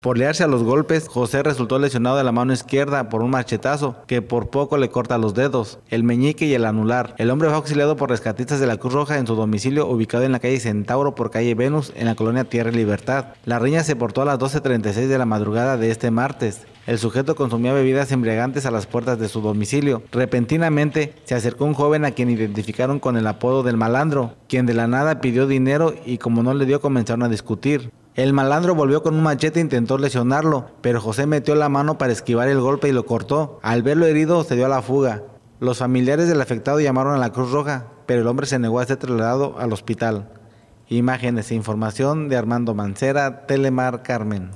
Por learse a los golpes, José resultó lesionado de la mano izquierda por un machetazo que por poco le corta los dedos, el meñique y el anular. El hombre fue auxiliado por rescatistas de la Cruz Roja en su domicilio ubicado en la calle Centauro por calle Venus en la colonia Tierra y Libertad. La riña se portó a las 12.36 de la madrugada de este martes. El sujeto consumía bebidas embriagantes a las puertas de su domicilio. Repentinamente se acercó un joven a quien identificaron con el apodo del malandro, quien de la nada pidió dinero y como no le dio comenzaron a discutir. El malandro volvió con un machete e intentó lesionarlo, pero José metió la mano para esquivar el golpe y lo cortó. Al verlo herido, se dio a la fuga. Los familiares del afectado llamaron a la Cruz Roja, pero el hombre se negó a ser trasladado al hospital. Imágenes e información de Armando Mancera, Telemar Carmen.